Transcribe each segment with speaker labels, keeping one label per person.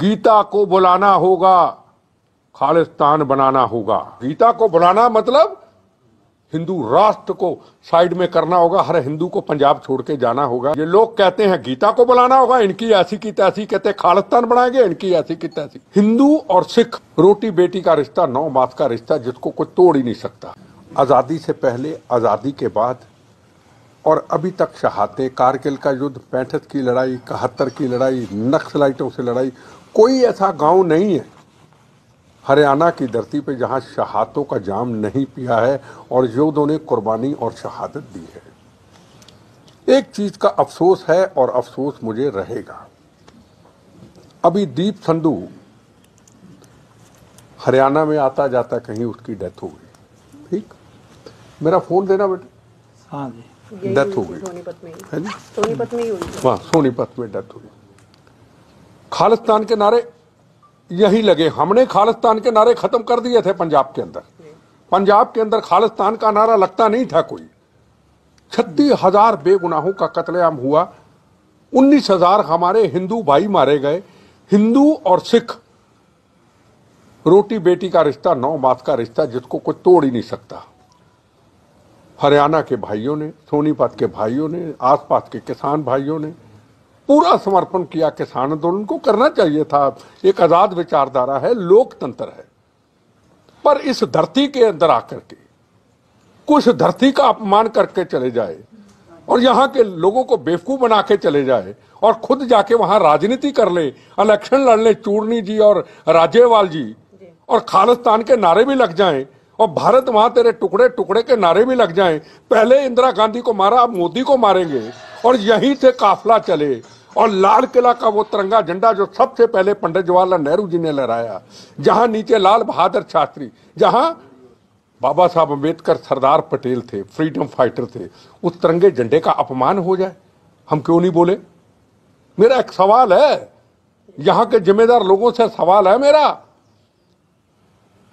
Speaker 1: गीता को बुलाना होगा खालिस्तान बनाना होगा गीता को बुलाना मतलब हिंदू राष्ट्र को साइड में करना होगा हर हिंदू को पंजाब छोड़ के जाना होगा ये लोग कहते हैं गीता को बुलाना होगा इनकी ऐसी की तैसी कहते खालिस्तान बनाएंगे इनकी ऐसी की तैसी हिंदू और सिख रोटी बेटी का रिश्ता नौ मास का रिश्ता जिसको कोई तोड़ ही नहीं सकता आज़ादी से पहले आज़ादी के बाद और अभी तक शहादतें कारगिल का युद्ध पैंठ की लड़ाई इकहत्तर की लड़ाई नक्सलाइटों से लड़ाई कोई ऐसा गांव नहीं है हरियाणा की धरती पे जहां शहादतों का जाम नहीं पिया है और योद्धों ने कुर्बानी और शहादत दी है एक चीज का अफसोस है और अफसोस मुझे रहेगा अभी दीप संधु हरियाणा में आता जाता कहीं उसकी डेथ हो गई ठीक मेरा फोन देना बेटा हाँ जी डेथ हो गई सोनीपत में सोनीपत में ही हुई हाँ सोनीपत में डेथ हुई खालिस्तान के नारे यही लगे हमने खालिस्तान के नारे खत्म कर दिए थे पंजाब के अंदर पंजाब के अंदर खालिस्तान का नारा लगता नहीं था कोई छत्तीस हजार बेगुनाहों का कतलेआम हुआ उन्नीस हजार हमारे हिंदू भाई मारे गए हिंदू और सिख रोटी बेटी का रिश्ता नौ मास का रिश्ता जिसको कोई तोड़ ही नहीं सकता हरियाणा के भाइयों ने सोनीपत के भाइयों ने आसपास के किसान भाइयों ने पूरा समर्पण किया किसान आंदोलन तो को करना चाहिए था एक आजाद विचारधारा है लोकतंत्र है पर इस धरती के अंदर आकर के कुछ धरती का अपमान करके चले जाए और यहाँ के लोगों को बेवकूफ बना के चले जाए और खुद जाके वहां राजनीति कर ले इलेक्शन लड़ ले चूर्णी जी और राजेवाल जी और खालिस्तान के नारे भी लग जाएं और भारत वहां तेरे टुकड़े टुकड़े के नारे भी लग जाएं पहले इंदिरा गांधी को मारा अब मोदी को मारेंगे और यहीं से काफला चले और लाल किला का वो तिरंगा झंडा जो सबसे पहले पंडित जवाहरलाल नेहरू जी ने लहराया जहां नीचे लाल बहादुर शास्त्री जहां बाबा साहब अम्बेडकर सरदार पटेल थे फ्रीडम फाइटर थे उस तिरंगे झंडे का अपमान हो जाए हम क्यों नहीं बोले मेरा एक सवाल है यहां के जिम्मेदार लोगों से सवाल है मेरा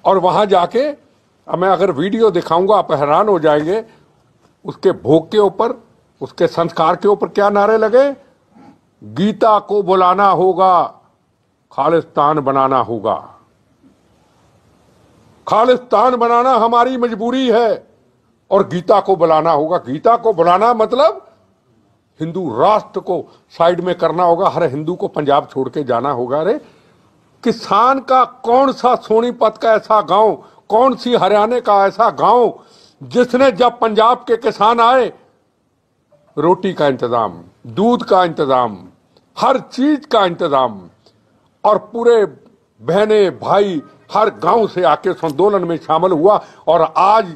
Speaker 1: और वहां जाके मैं अगर वीडियो दिखाऊंगा आप हैरान हो जाएंगे उसके भोग के ऊपर उसके संस्कार के ऊपर क्या नारे लगे गीता को बुलाना होगा खालिस्तान बनाना होगा खालिस्तान बनाना हमारी मजबूरी है और गीता को बुलाना होगा गीता को बुलाना मतलब हिंदू राष्ट्र को साइड में करना होगा हर हिंदू को पंजाब छोड़ के जाना होगा अरे किसान का कौन सा सोनीपत का ऐसा गांव कौन सी हरियाणा का ऐसा गांव जिसने जब पंजाब के किसान आए रोटी का इंतजाम दूध का इंतजाम हर चीज का इंतजाम और पूरे बहने भाई हर गांव से आके उस आंदोलन में शामिल हुआ और आज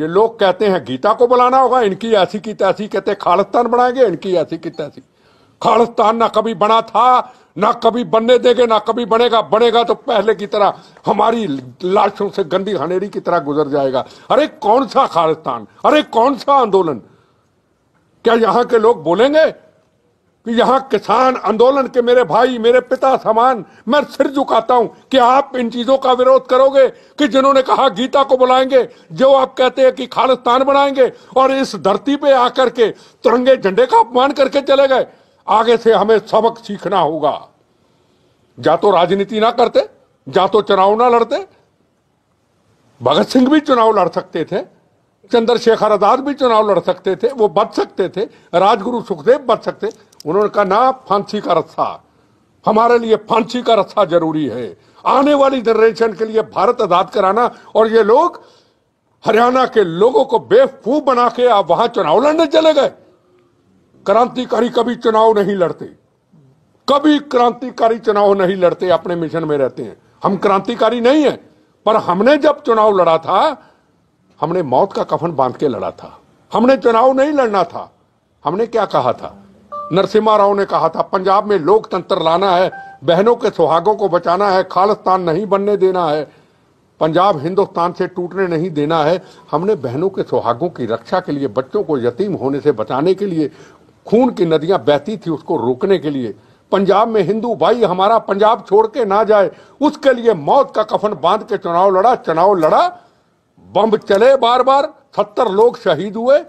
Speaker 1: ये लोग कहते हैं गीता को बुलाना होगा इनकी ऐसी की तैसी कहते खालिस्तान बनाएंगे इनकी ऐसी की तैसी खालिस्तान ना कभी बना था ना कभी बनने देंगे ना कभी बनेगा बनेगा तो पहले की तरह हमारी लाशों से गंदी हनेरी की तरह गुजर जाएगा अरे कौन सा खालिस्तान अरे कौन सा आंदोलन क्या यहां के लोग बोलेंगे कि यहां किसान आंदोलन के मेरे भाई मेरे पिता समान मैं सिर झुकाता हूं कि आप इन चीजों का विरोध करोगे कि जिन्होंने कहा गीता को बुलाएंगे जो आप कहते हैं कि खालिस्तान बनाएंगे और इस धरती पे आकर के तिरंगे झंडे का अपमान करके चले गए आगे से हमें सबक सीखना होगा या तो राजनीति ना करते या तो चुनाव ना लड़ते भगत सिंह भी चुनाव लड़ सकते थे चंद्रशेखर आजाद भी चुनाव लड़ सकते थे वो बच सकते थे राजगुरु सुखदेव बच सकते उन्होंने कहा ना फांसी का रस्ता हमारे लिए फांसी का रस्ता जरूरी है आने वाली जनरेशन के लिए भारत आजाद कराना और ये लोग हरियाणा के लोगों को बेवकूफ बना के आप वहां चुनाव लड़ने चले गए क्रांतिकारी कभी चुनाव नहीं लड़ते कभी क्रांतिकारी चुनाव नहीं लड़ते अपने मिशन में रहते हैं हम क्रांतिकारी नहीं है पर हमने जब चुनाव लड़ा था हमने मौत का कफन बांध के लड़ा था हमने चुनाव नहीं लड़ना था हमने क्या कहा था नरसिम्हा राव ने कहा था पंजाब में लोकतंत्र लाना है बहनों के सुहागों को बचाना है खालिस्तान नहीं बनने देना है पंजाब हिंदुस्तान से टूटने नहीं देना है हमने बहनों के सुहागों की रक्षा के लिए बच्चों को यतीम होने से बचाने के लिए खून की नदियां बहती थी उसको रोकने के लिए पंजाब में हिंदू भाई हमारा पंजाब छोड़ के ना जाए उसके लिए मौत का कफन बांध के चुनाव लड़ा चुनाव लड़ा बम चले बार बार सत्तर लोग शहीद हुए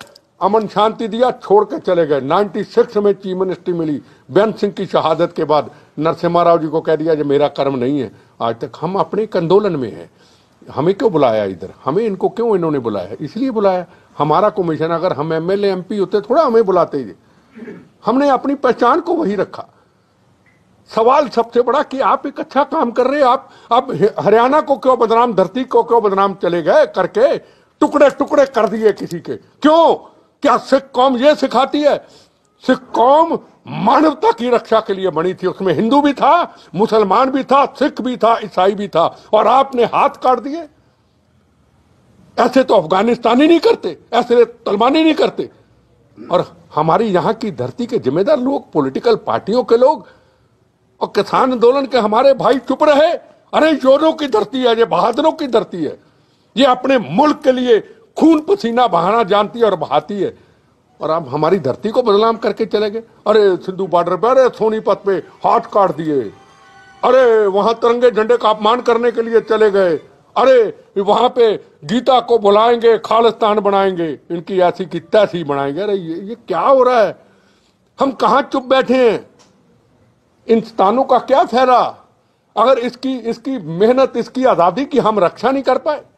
Speaker 1: अमन शांति दिया छोड़कर चले गए 96 में चीफ मिनिस्ट्री मिली बेन सिंह की शहादत के बाद नरसिम्हा राव जी को कह दिया जो मेरा कर्म नहीं है आज तक हम अपने एक आंदोलन में हैं हमें क्यों बुलाया इधर हमें इनको क्यों इन्होंने बुलाया इसलिए बुलाया हमारा कमीशन अगर हम एम एल एम पी होते थोड़ा हमें बुलाते ही हमने अपनी पहचान को वही रखा सवाल सबसे बड़ा कि आप एक अच्छा काम कर रहे आप आप हरियाणा को क्यों बदनाम धरती को क्यों बदनाम चले गए करके टुकड़े टुकड़े कर दिए किसी के क्यों क्या सिख कौम ये सिखाती है सिख कौम मानवता की रक्षा के लिए बनी थी उसमें हिंदू भी था मुसलमान भी था सिख भी था ईसाई भी था और आपने हाथ काट दिए ऐसे तो अफगानिस्तान ही नहीं करते ऐसे तो तलवानी नहीं करते और हमारी यहां की धरती के जिम्मेदार लोग पॉलिटिकल पार्टियों के लोग और किसान आंदोलन के हमारे भाई चुप रहे अरे योरों की धरती है ये बहादुरों की धरती है ये अपने मुल्क के लिए खून पसीना बहाना जानती है और बहाती है और आप हमारी धरती को बदनाम करके चले गए अरे सिंधु बॉर्डर पे अरे सोनीपत पे हाथ काट दिए अरे वहां तिरंगे झंडे का अपमान करने के लिए चले गए अरे वहां पे गीता को बुलाएंगे खालिस्तान बनाएंगे इनकी ऐसी की तैसी बनाएंगे अरे ये, ये क्या हो रहा है हम कहा चुप बैठे हैं इन स्थानों का क्या फहरा अगर इसकी इसकी मेहनत इसकी आजादी की हम रक्षा नहीं कर पाए